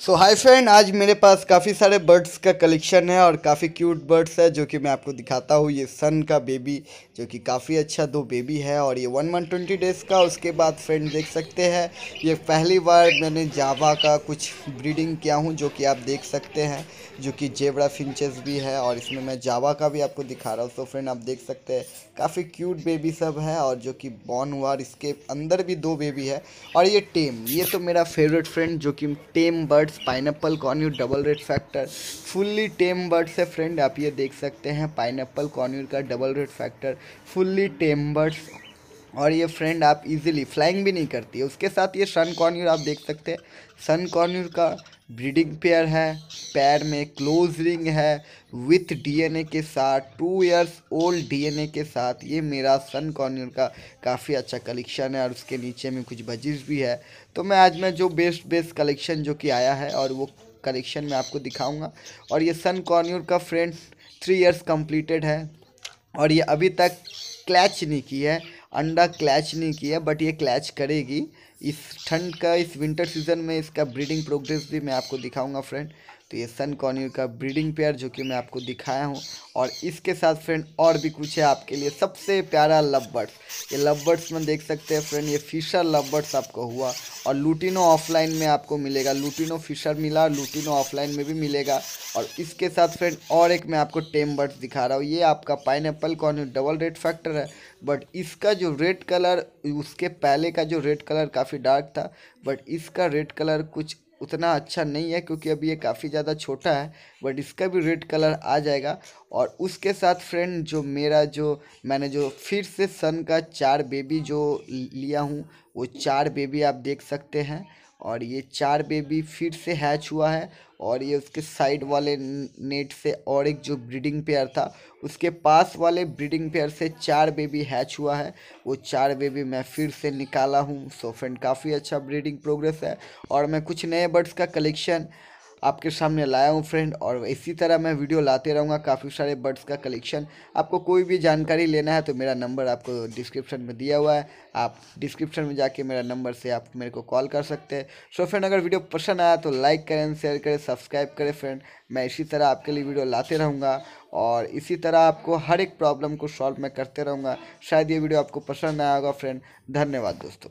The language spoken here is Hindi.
सो हाय फ्रेंड आज मेरे पास काफ़ी सारे बर्ड्स का कलेक्शन है और काफ़ी क्यूट बर्ड्स है जो कि मैं आपको दिखाता हूँ ये सन का बेबी जो कि काफ़ी अच्छा दो बेबी है और ये वन वन ट्वेंटी डेज़ का उसके बाद फ्रेंड देख सकते हैं ये पहली बार मैंने जावा का कुछ ब्रीडिंग किया हूँ जो कि आप देख सकते हैं जो कि जेवड़ा फिंचेस भी है और इसमें मैं जावा का भी आपको दिखा रहा हूँ सो फ्रेंड आप देख सकते हैं काफ़ी क्यूट बेबी सब है और जो कि बॉर्न हुआ और इसके अंदर भी दो बेबी है और ये टेम ये तो मेरा फेवरेट फ्रेंड जो कि tame bird birds pineapple conure double red factor fully tame birds है फ्रेंड आप ये देख सकते हैं पाइनएप्पल कॉर्न का double red factor fully tame birds और ये फ्रेंड आप इजीली फ्लाइंग भी नहीं करती है उसके साथ ये सन कॉर्न्यूर आप देख सकते हैं सन कॉर्न्यूर का ब्रीडिंग पेयर है पैर में क्लोज रिंग है विथ डीएनए के साथ टू इयर्स ओल्ड डीएनए के साथ ये मेरा सन कॉर्न्यूर का काफ़ी अच्छा कलेक्शन है और उसके नीचे में कुछ बजिज भी है तो मैं आज मैं जो बेस्ट बेस्ट कलेक्शन जो कि आया है और वो कलेक्शन मैं आपको दिखाऊँगा और ये सन कॉर्न्यूर का फ्रेंड थ्री ईयर्स कम्प्लीटेड है और ये अभी तक क्लैच नहीं की है अंडा क्लैच नहीं किया बट ये क्लैच करेगी इस ठंड का इस विंटर सीजन में इसका ब्रीडिंग प्रोग्रेस भी मैं आपको दिखाऊंगा फ्रेंड तो ये सन कॉर्नियर का ब्रीडिंग पेयर जो कि मैं आपको दिखाया हूँ और इसके साथ फ्रेंड और भी कुछ है आपके लिए सबसे प्यारा लव बर्ड्स ये लव बर्ड्स में देख सकते हैं फ्रेंड ये फिशर लव बर्ड्स आपको हुआ और लूटिनो ऑफलाइन में आपको मिलेगा लूटिनो फिशर मिला लूटिनो ऑफलाइन में भी मिलेगा और इसके साथ फ्रेंड और एक मैं आपको टेम बर्ड्स दिखा रहा हूँ ये आपका pine apple double red factor है बट इसका जो रेड कलर उसके पहले का जो रेड कलर का काफ़ी डार्क था बट इसका रेड कलर कुछ उतना अच्छा नहीं है क्योंकि अभी ये काफ़ी ज़्यादा छोटा है बट इसका भी रेड कलर आ जाएगा और उसके साथ फ्रेंड जो मेरा जो मैंने जो फिर से सन का चार बेबी जो लिया हूँ वो चार बेबी आप देख सकते हैं और ये चार बेबी फिर से हैच हुआ है और ये उसके साइड वाले नेट से और एक जो ब्रीडिंग पेयर था उसके पास वाले ब्रीडिंग पेयर से चार बेबी हैच हुआ है वो चार बेबी मैं फिर से निकाला हूँ सो फ्रेंड काफ़ी अच्छा ब्रीडिंग प्रोग्रेस है और मैं कुछ नए बर्ड्स का कलेक्शन आपके सामने लाया हूँ फ्रेंड और इसी तरह मैं वीडियो लाते रहूँगा काफ़ी सारे बर्ड्स का कलेक्शन आपको कोई भी जानकारी लेना है तो मेरा नंबर आपको डिस्क्रिप्शन में दिया हुआ है आप डिस्क्रिप्शन में जाके मेरा नंबर से आप मेरे को कॉल कर सकते हैं सो फ्रेंड अगर वीडियो पसंद आया तो लाइक करें शेयर करें सब्सक्राइब करें फ्रेंड मैं इसी तरह आपके लिए वीडियो लाते रहूँगा और इसी तरह आपको हर एक प्रॉब्लम को सॉल्व मैं करते रहूँगा शायद ये वीडियो आपको पसंद आया होगा फ्रेंड धन्यवाद दोस्तों